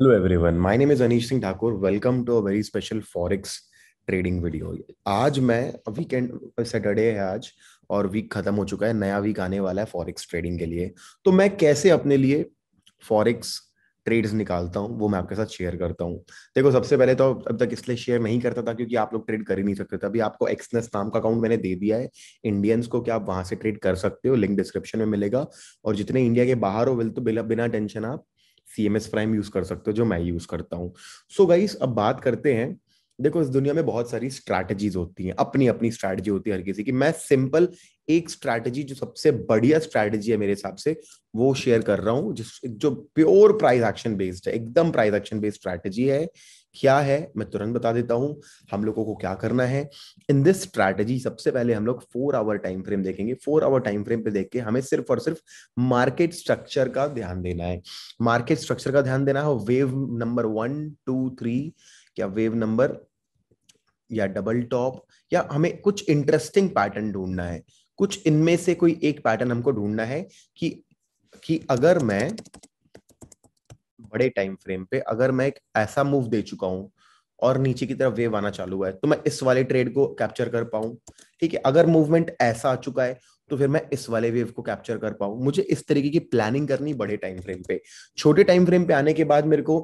Hello everyone my name is Anish Singh Thakur welcome to a very special forex trading video आज मैं weekend Saturday है आज और week खत्म हो चुका है नया वीक आने वाला है फॉरेक्स ट्रेडिंग के लिए तो मैं कैसे अपने लिए फॉरेक्स ट्रेड्स निकालता हूँ वो मैं आपके साथ शेयर करता हूँ देखो सबसे पहले तो अब तक इसलिए शेयर नहीं करता था क्योंकि आप लोग ट्रेड कर ही नहीं सकते थे अभी आपको एक्सनेस नाम का अकाउंट मैंने दे दिया है इंडियंस को कि आप वहां से ट्रेड कर सकते हो लिंक डिस्क्रिप्शन में मिलेगा और जितने इंडिया के बाहर हो बिल तो बिना टेंशन आप C M S prime use कर सकते हो जो मैं यूज करता हूँ सो गाइस अब बात करते हैं देखो इस दुनिया में बहुत सारी स्ट्रैटेजीज होती हैं अपनी अपनी स्ट्रैटेजी होती है हर किसी की मैं सिंपल एक स्ट्रैटेजी जो सबसे बढ़िया स्ट्रैटेजी है मेरे हिसाब से वो शेयर कर रहा हूँ जिस जो प्योर प्राइस एक्शन बेस्ड है एकदम प्राइस एक्शन बेस्ड स्ट्रैटेजी है क्या है मैं तुरंत बता देता हूं हम लोगों को क्या करना है इन दिस स्ट्रैटेजी सबसे पहले हम लोग फोर आवर टाइम फ्रेम देखेंगे फोर आवर टाइम फ्रेम पे देख के हमें सिर्फ और सिर्फ मार्केट स्ट्रक्चर का ध्यान देना है मार्केट स्ट्रक्चर का ध्यान देना है wave number one two three या वेव नंबर या डबल टॉप या हमें कुछ इंटरेस्टिंग पैटर्न ढूंढना है कुछ इनमें से कोई एक पैटर्न हमको ढूंढना है कि कि अगर मैं बड़े टाइम फ्रेम पे अगर मैं एक ऐसा मूव दे चुका हूँ और नीचे की तरफ वेव आना चालू हुआ है तो मैं इस वाले ट्रेड को कैप्चर कर पाऊं ठीक है अगर मूवमेंट ऐसा आ चुका है तो फिर मैं इस वाले वेव को कैप्चर कर पाऊं मुझे इस तरीके की प्लानिंग करनी बड़े टाइम फ्रेम पे छोटे टाइम फ्रेम पे आने के बाद मेरे को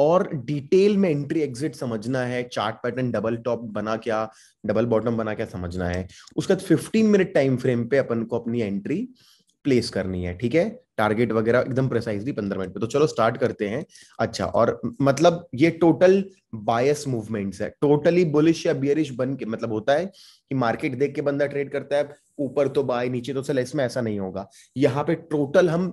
और डिटेल में एंट्री एग्जिट समझना है चार्ट पैटर्न डबल टॉप बना क्या डबल बॉटम बना क्या समझना है उसके बाद फिफ्टीन मिनट टाइम फ्रेम पे अपन को अपनी एंट्री प्लेस करनी है ठीक है टारगेट वगैरह एकदम प्रिसाइसली पंद्रह मिनट पे तो चलो स्टार्ट करते हैं अच्छा और मतलब ये टोटल बायस मूवमेंट्स है टोटली बुलिश या बियरिश बन के मतलब होता है कि मार्केट देख के बंदा ट्रेड करता है ऊपर तो बाय नीचे तो सेल इसमें ऐसा नहीं होगा यहाँ पे टोटल हम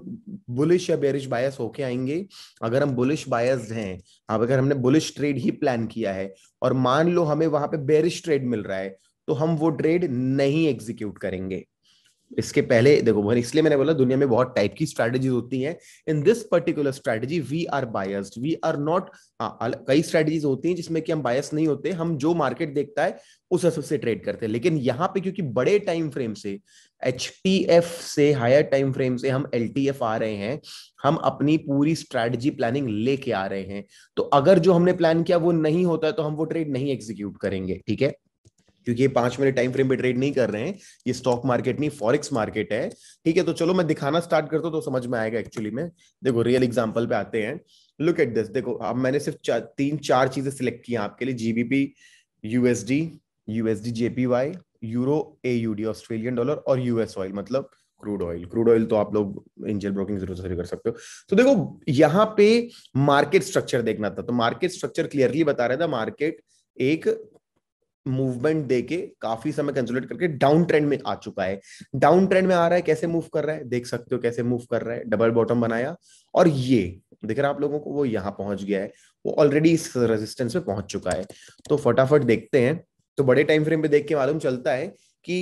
बुलिश या बेरिश बायस होके आएंगे अगर हम बुलिश बायस हैं अब अगर हमने बुलिश ट्रेड ही प्लान किया है और मान लो हमें वहां पे बेरिश ट्रेड मिल रहा है तो हम वो ट्रेड नहीं एग्जीक्यूट करेंगे इसके पहले देखो इसलिए मैंने बोला दुनिया में बहुत टाइप की स्ट्रैटेजीज होती हैं in this particular strategy we are biased we are not कई स्ट्रैटेजीज होती हैं जिसमें कि हम बायस नहीं होते हम जो मार्केट देखता है उस हिसाब से ट्रेड करते हैं लेकिन यहाँ पे क्योंकि बड़े टाइम फ्रेम से एच से हायर टाइम फ्रेम से हम एल आ रहे हैं हम अपनी पूरी स्ट्रैटेजी प्लानिंग लेके आ रहे हैं तो अगर जो हमने प्लान किया वो नहीं होता है तो हम वो ट्रेड नहीं एग्जीक्यूट करेंगे ठीक है क्योंकि ये पांच मिनट टाइम फ्रेम पे ट्रेड नहीं कर रहे हैं ये स्टॉक मार्केट नहीं फॉरेक्स मार्केट है ठीक है तो चलो मैं दिखाना स्टार्ट करता हूँ तो समझ में आएगा एक्चुअली में देखो रियल एग्जाम्पल पे आते हैं लुक एट दिस देखो अब मैंने सिर्फ चा, तीन चार चीजें सिलेक्ट की आपके लिए GBP USD USD JPY euro AUD Australian dollar और यूएस ऑयल मतलब क्रूड ऑयल क्रूड ऑयल तो आप लोग एंजल ब्रोकिंग जरूर से कर सकते हो तो देखो यहाँ पे मार्केट स्ट्रक्चर देखना था तो मार्केट स्ट्रक्चर क्लियरली बता रहा था मार्केट एक मूवमेंट देके काफी समय कंसोलिडेट करके डाउन ट्रेंड में आ चुका है डाउन ट्रेंड में आ रहा है कैसे मूव कर रहा है देख सकते हो कैसे मूव कर रहा है डबल बॉटम बनाया और ये देख रहा है आप लोगों को वो यहां पहुंच गया है वो ऑलरेडी इस रेजिस्टेंस पे पहुंच चुका है तो फटाफट देखते हैं तो बड़े टाइम फ्रेम पे देख के मालूम चलता है कि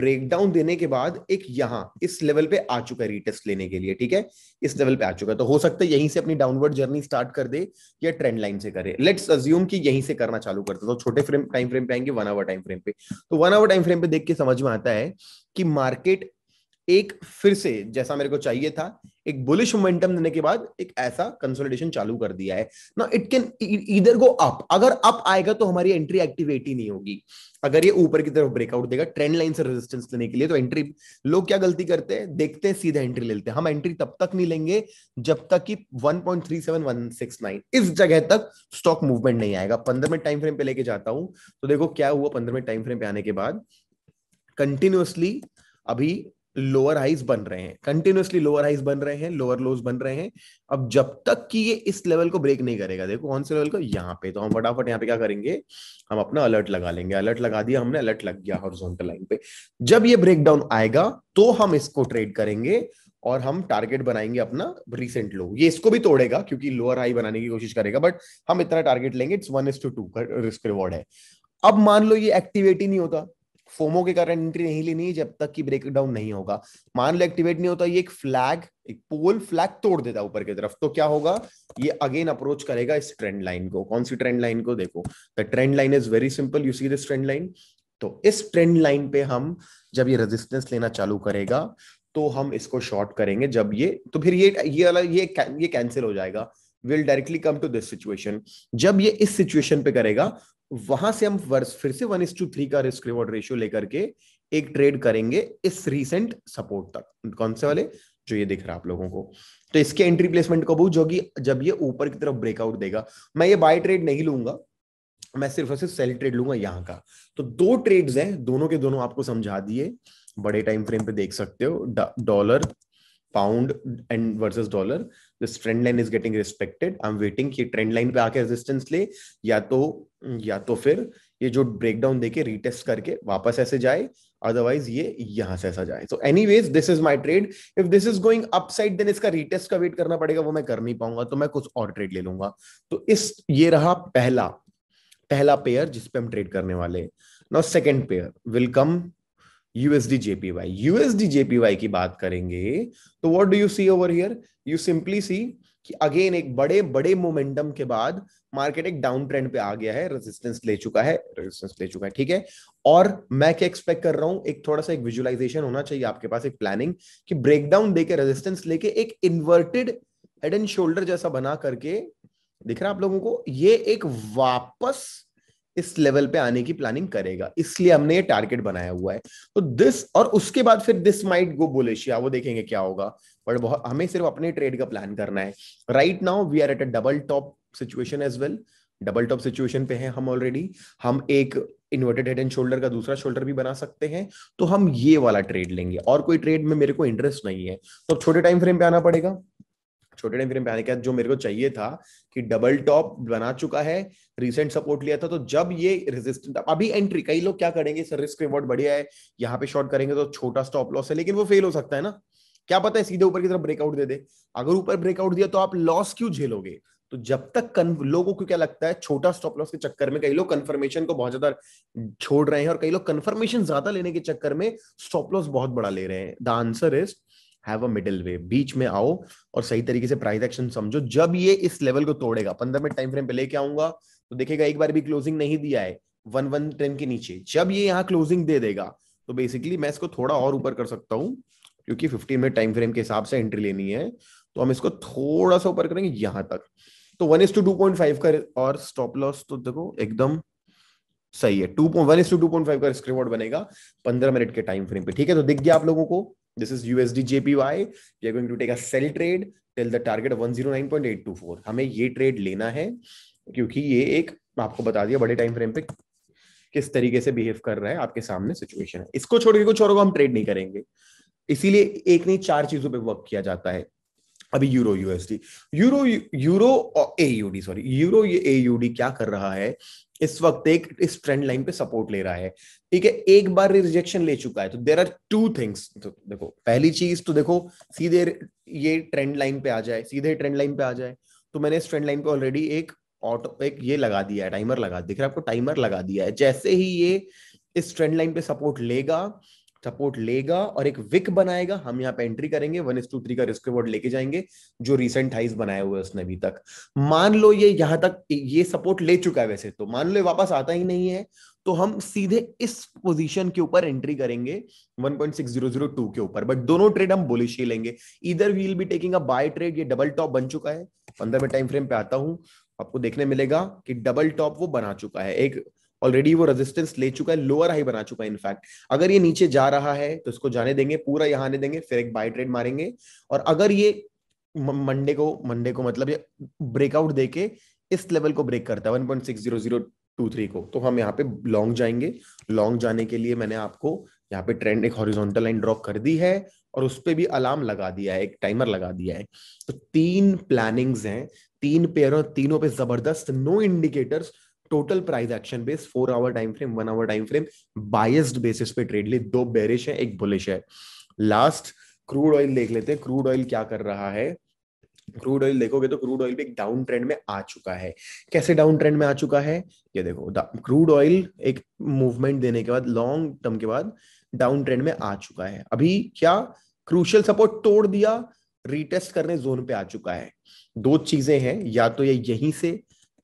ब्रेकडाउन देने के बाद एक यहां इस लेवल पे आ चुका है रीटेस्ट लेने के लिए ठीक है इस लेवल पे आ चुका है तो हो सकता है यहीं से अपनी डाउनवर्ड जर्नी स्टार्ट कर दे या ट्रेंड लाइन से करे लेट्स अज्यूम कि यहीं से करना चालू करते तो छोटे फ्रेम टाइम फ्रेम पे आएंगे वन आवर टाइम फ्रेम पे तो वन आवर टाइम फ्रेम पे देख के समझ में आता है कि मार्केट एक फिर से जैसा मेरे को चाहिए था एक बुलिश मोमेंटम देने के बाद एक ऐसा कंसोलिडेशन चालू कर दिया है ना इट कैन इधर गो अप अगर अप आएगा तो हमारी एंट्री एक्टिविटी नहीं होगी अगर ये ऊपर की तरफ ब्रेकआउट देगा ट्रेंड लाइन से रेजिस्टेंस लेने के लिए तो एंट्री लोग क्या गलती करते हैं देखते हैं सीधा एंट्री लेते हैं हम एंट्री तब तक नहीं लेंगे जब तक कि 1.37169 इस जगह तक स्टॉक मूवमेंट नहीं आएगा पंद्रहवें टाइम फ्रेम पे लेके जाता हूं तो देखो क्या हुआ पंद्रहवें टाइम फ्रेम पे आने के बाद कंटिन्यूअसली अभी लोअर हाइज बन रहे हैं कंटिन्यूसली लोअर हाइज बन रहे हैं लोअर लोज बन रहे हैं अब जब तक कि ये इस लेवल को ब्रेक नहीं करेगा देखो कौन से लेवल को यहाँ पे तो हम फटाफट यहाँ पे क्या करेंगे हम अपना अलर्ट लगा लेंगे अलर्ट लगा दिया हमने अलर्ट लग गया हॉरिजॉन्टल लाइन पे जब ये ब्रेकडाउन आएगा तो हम इसको ट्रेड करेंगे और हम टारगेट बनाएंगे अपना रिसेंट लो ये इसको भी तोड़ेगा क्योंकि लोअर हाई बनाने की कोशिश करेगा बट हम इतना टारगेट लेंगे it's one is to two risk reward है अब मान लो ये एक्टिवेट ही नहीं होता फोमो के कारण एंट्री नहीं लेनी जब तक कि ब्रेकडाउन नहीं होगा मान लो एक्टिवेट नहीं होता ये एक फ्लैग एक पोल फ्लैग तोड़ देता ऊपर की तरफ तो क्या होगा ये अगेन अप्रोच करेगा इस ट्रेंड लाइन को कौन सी ट्रेंड लाइन को देखो the trend line is very simple you see this trend line तो इस ट्रेंड लाइन पे हम जब ये रेजिस्टेंस लेना चालू करेगा तो हम इसको शॉर्ट करेंगे जब ये तो फिर ये ये वाला ये ये कैंसिल हो जाएगा will directly come to this situation जब ये इस सिचुएशन पे करेगा वहां से हम वर्स फिर से वन इज टू थ्री का रिस्क रिवॉर्ड रेशियो लेकर के एक ट्रेड करेंगे इस रीसेंट सपोर्ट तक कौन से वाले जो ये दिख रहा है आप लोगों को तो इसके एंट्री प्लेसमेंट कब जो कि जब ये ऊपर की तरफ ब्रेकआउट देगा मैं ये बाय ट्रेड नहीं लूंगा मैं सिर्फ ऐसे सेल ट्रेड लूंगा यहाँ का तो दो ट्रेड्स हैं दोनों के दोनों आपको समझा दिए बड़े टाइम फ्रेम पे देख सकते हो dollar pound and versus dollar this trend line is getting respected I am waiting कि ट्रेंड लाइन पे आके रेजिस्टेंस ले या तो या तो फिर ये जो ब्रेकडाउन देके रीटेस्ट करके वापस ऐसे जाए अदरवाइज ये यहां से ऐसा जाए so anyways this is my trade if this is going upside then इसका रीटेस्ट का वेट करना पड़ेगा वो मैं कर नहीं पाऊंगा तो मैं कुछ और ट्रेड ले लूंगा तो इस ये रहा पहला पहला पेयर जिसपे हम ट्रेड करने वाले now second pair will come USD JPY USD JPY की बात करेंगे तो what do you see over here you simply see कि अगेन एक बड़े बड़े मोमेंटम के बाद मार्केट एक डाउन ट्रेंड पे आ गया है रेजिस्टेंस ले चुका है रेजिस्टेंस ले चुका है ठीक है और मैं क्या एक्सपेक्ट कर रहा हूं एक थोड़ा सा एक विजुअलाइजेशन होना चाहिए आपके पास एक प्लानिंग कि ब्रेकडाउन देके रेजिस्टेंस लेके एक इन्वर्टेड हेड एंड शोल्डर जैसा बना करके दिख रहा है आप लोगों को ये एक वापस इस लेवल पे आने की प्लानिंग करेगा इसलिए हमने ये टारगेट बनाया हुआ है तो दिस और उसके बाद फिर दिस माइट गो बुलिशिया वो देखेंगे क्या होगा बट बहुत हमें सिर्फ अपने ट्रेड का प्लान करना है right now we are at a double top situation as well double top situation पे हैं हम ऑलरेडी हम एक इन्वर्टेड हेड एंड शोल्डर का दूसरा शोल्डर भी बना सकते हैं तो हम ये वाला ट्रेड लेंगे और कोई ट्रेड में मेरे को इंटरेस्ट नहीं है तो छोटे टाइम फ्रेम पे आना पड़ेगा छोटे टाइम फ्रेम पे आने के बाद जो मेरे को चाहिए था कि डबल टॉप बना चुका है रिसेंट सपोर्ट लिया था तो जब ये रेजिस्टेंट अभी एंट्री कई लोग क्या करेंगे सर रिस्क रिवॉर्ड बढ़िया है यहाँ पे शॉर्ट करेंगे तो छोटा स्टॉप लॉस है लेकिन वो फेल हो सकता है ना क्या पता है सीधे ऊपर की तरफ ब्रेकआउट दे दे अगर ऊपर ब्रेकआउट दिया तो आप लॉस क्यों झेलोगे तो जब तक लोगों को क्या लगता है छोटा स्टॉप लॉस के चक्कर में कई लोग कंफर्मेशन को बहुत ज्यादा छोड़ रहे हैं और कई लोग कंफर्मेशन ज्यादा लेने के चक्कर में स्टॉप लॉस बहुत बड़ा ले रहे हैं the answer is have a middle way बीच में आओ और सही तरीके से प्राइस एक्शन समझो जब ये इस लेवल को तोड़ेगा पंद्रह मिनट टाइम फ्रेम पे लेके आऊंगा तो देखेगा एक बार भी क्लोजिंग नहीं दिया है वन वन टेन के नीचे जब ये यहाँ क्लोजिंग दे देगा तो बेसिकली मैं इसको थोड़ा और ऊपर कर सकता हूँ क्योंकि फिफ्टीन मिनट टाइम फ्रेम के हिसाब से एंट्री लेनी है तो हम इसको थोड़ा सा ऊपर करेंगे यहां तक तो one is to two point five का और स्टॉप लॉस तो देखो एकदम सही है two point one is to two point five का स्क्रीन बनेगा पंद्रह मिनट के टाइम फ्रेम पे ठीक है तो दिख गया आप लोगों को this is USD JPY. We are going to take a sell trade till the target of 109.824. हमें ये ट्रेड लेना है क्योंकि ये एक आपको बता दिया बड़े टाइम फ्रेम पे किस तरीके से बिहेव कर रहा है आपके सामने सिचुएशन है इसको छोड़ के कुछ और को हम ट्रेड नहीं करेंगे इसीलिए एक नहीं चार चीजों पे वर्क किया जाता है अभी euro USD euro euro AUD sorry euro ये एयूडी क्या कर रहा है इस वक्त एक इस ट्रेंड लाइन पे सपोर्ट ले रहा है ठीक है एक बार रिजेक्शन ले चुका है तो देर आर टू थिंग्स तो देखो पहली चीज तो देखो सीधे ये ट्रेंड लाइन पे आ जाए सीधे ट्रेंड लाइन पे आ जाए तो मैंने इस ट्रेंड लाइन पे ऑलरेडी एक ऑटो एक ये लगा दिया है टाइमर लगा दिख रहा है आपको टाइमर लगा दिया है जैसे ही ये इस ट्रेंड लाइन पे सपोर्ट लेगा सपोर्ट लेगा और एक विक बनाएगा हम यहाँ पे एंट्री करेंगे वन इस टू थ्री का रिस्क रिवॉर्ड लेके जाएंगे जो रिसेंट हाइज बनाए हुए उसने अभी तक मान लो ये यहां तक ये सपोर्ट ले चुका है वैसे तो मान लो ये वापस आता ही नहीं है तो हम सीधे इस पोजीशन के ऊपर एंट्री करेंगे 1.6002 के ऊपर बट दोनों ट्रेड हम बोलिश ही लेंगे इधर we will be taking a buy trade ये डबल टॉप बन चुका है पंद्रहवें टाइम फ्रेम पे आता हूं आपको देखने मिलेगा कि डबल टॉप वो बना चुका है एक ऑलरेडी वो रेजिस्टेंस ले चुका है लोअर हाई बना चुका है इनफैक्ट अगर ये नीचे जा रहा है तो इसको जाने देंगे पूरा यहां आने देंगे फिर एक बाय ट्रेड मारेंगे और अगर ये मंडे को मंडे को मतलब ये ब्रेकआउट देके इस लेवल को ब्रेक करता है वन टू थ्री को तो हम यहाँ पे लॉन्ग जाएंगे लॉन्ग जाने के लिए मैंने आपको यहाँ पे ट्रेंड एक हॉरिजॉन्टल लाइन ड्रॉ कर दी है और उस पर भी अलार्म लगा दिया है एक टाइमर लगा दिया है तो तीन प्लानिंग्स हैं तीन पेयर तीनों पे जबरदस्त no indicators total price action base four hour time frame one hour time frame biased basis पे ट्रेड ली दो बेरिश है एक बुलिश है लास्ट क्रूड ऑयल देख लेते हैं क्रूड ऑयल क्या कर रहा है क्रूड ऑयल देखोगे तो क्रूड ऑयल भी एक डाउन ट्रेंड में आ चुका है कैसे डाउन ट्रेंड में आ चुका है ये देखो क्रूड ऑयल एक मूवमेंट देने के बाद लॉन्ग टर्म के बाद डाउन ट्रेंड में आ चुका है अभी क्या क्रूशियल सपोर्ट तोड़ दिया रीटेस्ट करने जोन पे आ चुका है दो चीजें हैं या तो ये यहीं से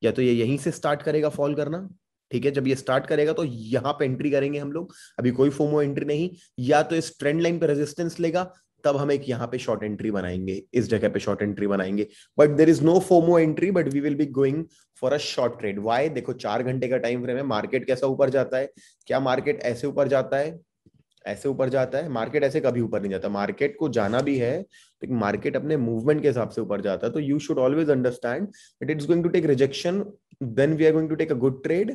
या तो ये यहीं से स्टार्ट करेगा फॉल करना ठीक है जब ये स्टार्ट करेगा तो यहाँ पे एंट्री करेंगे हम लोग अभी कोई फोमो एंट्री नहीं या तो इस ट्रेंड लाइन पे रेजिस्टेंस लेगा तब हम एक यहाँ पे शॉर्ट एंट्री बनाएंगे इस जगह पे शॉर्ट एंट्री बनाएंगे but there is no FOMO entry but we will be going for a short trade why देखो चार घंटे का टाइम फ्रेम है मार्केट कैसा ऊपर जाता है क्या मार्केट ऐसे ऊपर जाता है ऐसे ऊपर जाता है मार्केट ऐसे कभी ऊपर नहीं जाता मार्केट को जाना भी है लेकिन मार्केट अपने मूवमेंट के हिसाब से ऊपर जाता है तो you should always understand it it's going to take rejection then we are going to take a good trade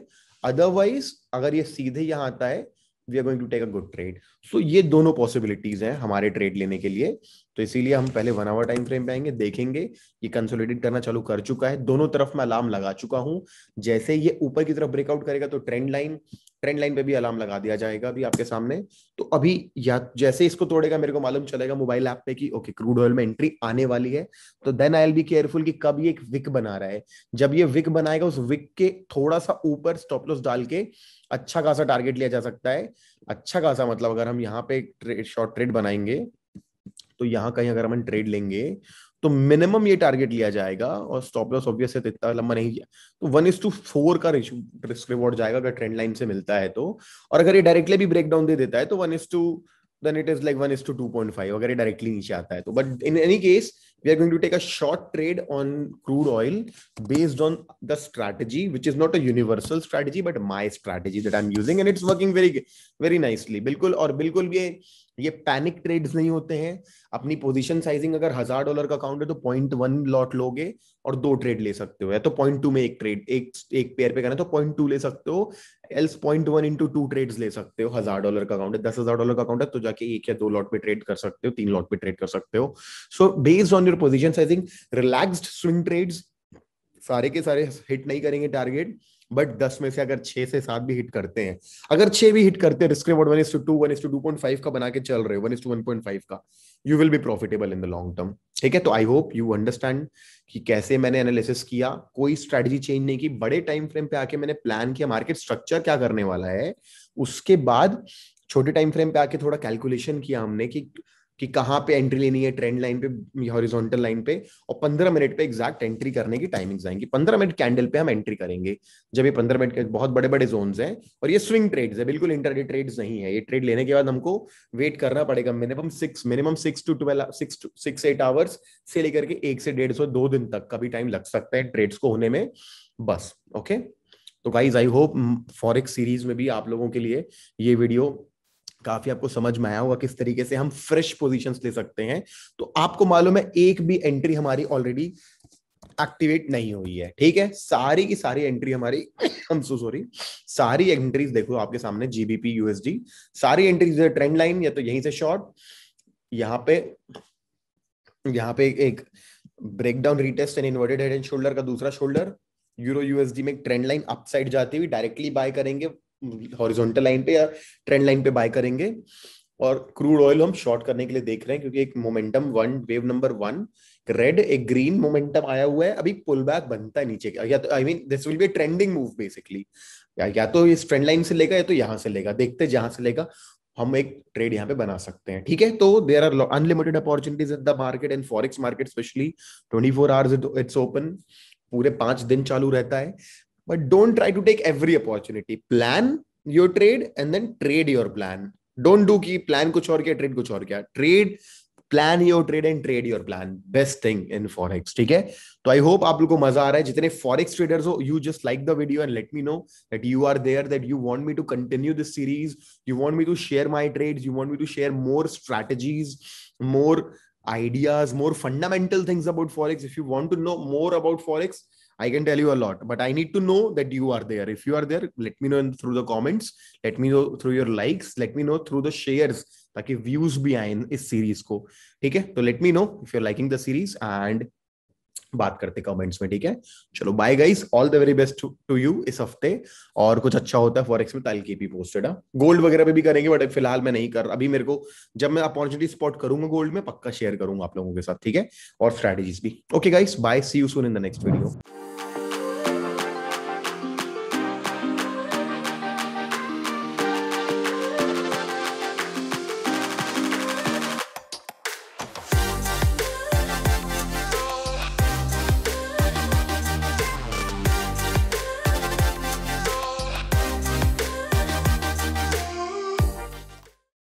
otherwise अगर ये सीधे यहाँ आता है we are going to take a good trade so ये दोनों पॉसिबिलिटीज हैं हमारे ट्रेड लेने के लिए तो इसीलिए हम पहले वन आवर टाइम फ्रेम पे आएंगे देखेंगे ये कंसोलिडेट करना चालू कर चुका है दोनों तरफ मैं अलार्म लगा चुका हूं जैसे ये ऊपर की तरफ ब्रेकआउट करेगा तो ट्रेंड लाइन ट्रेंड लाइन पे भी अलार्म लगा दिया जाएगा अभी आपके सामने तो अभी या जैसे इसको तोड़ेगा मेरे को मालूम चलेगा मोबाइल ऐप पे कि ओके क्रूड ऑयल में एंट्री आने वाली है तो then I'll be careful कि कब ये एक विक बना रहा है जब ये विक बनाएगा उस विक के थोड़ा सा ऊपर स्टॉप लॉस डाल के अच्छा खासा टारगेट लिया जा सकता है अच्छा खासा मतलब अगर हम यहाँ पे शॉर्ट ट्रेड बनाएंगे तो यहाँ कहीं अगर हम ट्रेड लेंगे तो मिनिमम ये टारगेट लिया जाएगा और स्टॉप लॉस ऑब्वियस है तो इतना लंबा नहीं किया तो वन इज टू फोर का रिस्क रिवॉर्ड जाएगा अगर ट्रेंड लाइन से मिलता है तो और अगर ये डायरेक्टली भी ब्रेक डाउन दे देता है तो one is to then it is like one is to two point five अगर ये डायरेक्टली नीचे आता है तो but in any case we are going to take a short trade on crude oil based on the strategy which is not a universal strategy but my strategy that I am using and it's working very very nicely बिल्कुल और बिल्कुल भी ये panic trades नहीं होते हैं अपनी position sizing अगर हजार डॉलर का अकाउंट है तो पॉइंट वन लॉट लोगे और दो ट्रेड ले सकते हो या तो पॉइंट टू में एक ट्रेड एक एक पेयर पे करना तो पॉइंट टू ले सकते हो else point one into two trades ले सकते हो हजार डॉलर का अकाउंट है दस हजार डॉलर का अकाउंट है तो जाके एक या दो लॉट पे ट्रेड कर सकते हो तीन लॉट पे ट्रेड कर सकते हो so based on your position sizing relax swing trades सारे के सारे हिट नहीं करेंगे टारगेट बट दस में से अगर छह से सात भी हिट करते हैं अगर छह भी हिट करते हैं का बना के चल रहे हो one to one point five का you will be profitable in the long term ठीक है तो आई होप यू अंडरस्टैंड कि कैसे मैंने एनालिसिस किया कोई स्ट्रेटजी चेंज नहीं की बड़े टाइम फ्रेम पे आके मैंने प्लान किया मार्केट स्ट्रक्चर क्या करने वाला है उसके बाद छोटे टाइम फ्रेम पे आके थोड़ा कैलकुलेशन किया हमने कि कि कहाँ पे एंट्री लेनी है ट्रेंड लाइन पे हॉरिजॉन्टल लाइन पे और पंद्रह मिनट पे एग्जैक्ट एंट्री करने की टाइमिंग आएंगी पंद्रह मिनट कैंडल पे हम एंट्री करेंगे जब ये पंद्रह मिनट के बहुत बड़े बड़े जोन है और ये स्विंग ट्रेड्स है बिल्कुल इंटरडे ट्रेड्स नहीं है ये ट्रेड लेने के बाद हमको वेट करना पड़ेगा minimum six minimum six to twelve six to six eight hours से लेकर के एक से डेढ़ सौ दो दिन तक का भी टाइम लग सकता है ट्रेड्स को होने में बस ओके तो guys I hope forex series में भी आप लोगों के लिए ये वीडियो काफी आपको समझ में आया होगा किस तरीके से हम फ्रेश पोजीशंस ले सकते हैं तो आपको मालूम है एक भी एंट्री हमारी ऑलरेडी एक्टिवेट नहीं हुई है ठीक है सारी की सारी एंट्री हमारी हम सो सॉरी सारी एंट्रीज देखो आपके सामने जीबीपी यूएसडी सारी एंट्रीज ट्रेंड लाइन या तो यहीं से शॉर्ट यहाँ पे यहाँ पे एक breakdown retest and inverted head and shoulder का दूसरा शोल्डर यूरो यूएसडी में ट्रेंड लाइन अपसाइड जाती हुई डायरेक्टली बाय करेंगे हॉरिजॉन्टल लाइन पे या ट्रेंड लाइन पे बाय करेंगे और क्रूड ऑयल हम शॉर्ट करने के लिए देख रहे हैं क्योंकि एक momentum one wave number one red एक ग्रीन मोमेंटम आया हुआ है अभी पुल बैक बनता है नीचे या तो I mean this will be trending move basically या, या तो इस ट्रेंड लाइन से लेगा या तो यहां से लेगा देखते जहां से लेगा हम एक ट्रेड यहाँ पे बना सकते हैं ठीक है तो there are unlimited opportunities in the market and forex market specially twenty four hours it's open पूरे पांच दिन चालू रहता है but don't try to take every opportunity plan your trade and then trade your plan don't do ki plan kuch aur kya trade kuch aur kya trade plan your trade and trade your plan best thing in forex ठीक है तो I hope आप लोग को मजा आ रहा है जितने फॉरेक्स ट्रेडर्स हो you just like the video and let me know that you are there that you want me to continue this series you want me to share my trades you want me to share more strategies more ideas more fundamental things about forex if you want to know more about forex I can tell you a lot, but I need to know that you are there. If you are there, let me know in, through the comments. Let me know through your likes. Let me know through the shares ताकि views भी आए इस series को ठीक है तो let me know if you are liking the series बात करते कमेंट्स में ठीक है चलो bye guys all the very best to you इस हफ्ते और कुछ अच्छा होता है फॉरेक्स में तालकी भी पोस्टेड है गोल्ड वगैरह पे भी करेंगे बट फिलहाल मैं नहीं कर अभी मेरे को जब मैं अपॉर्चुनिटी स्पॉट करूंगा गोल्ड में पक्का शेयर करूंगा आप लोगों के साथ ठीक है और स्ट्रेटेजीज भी okay guys bye see you soon in the next video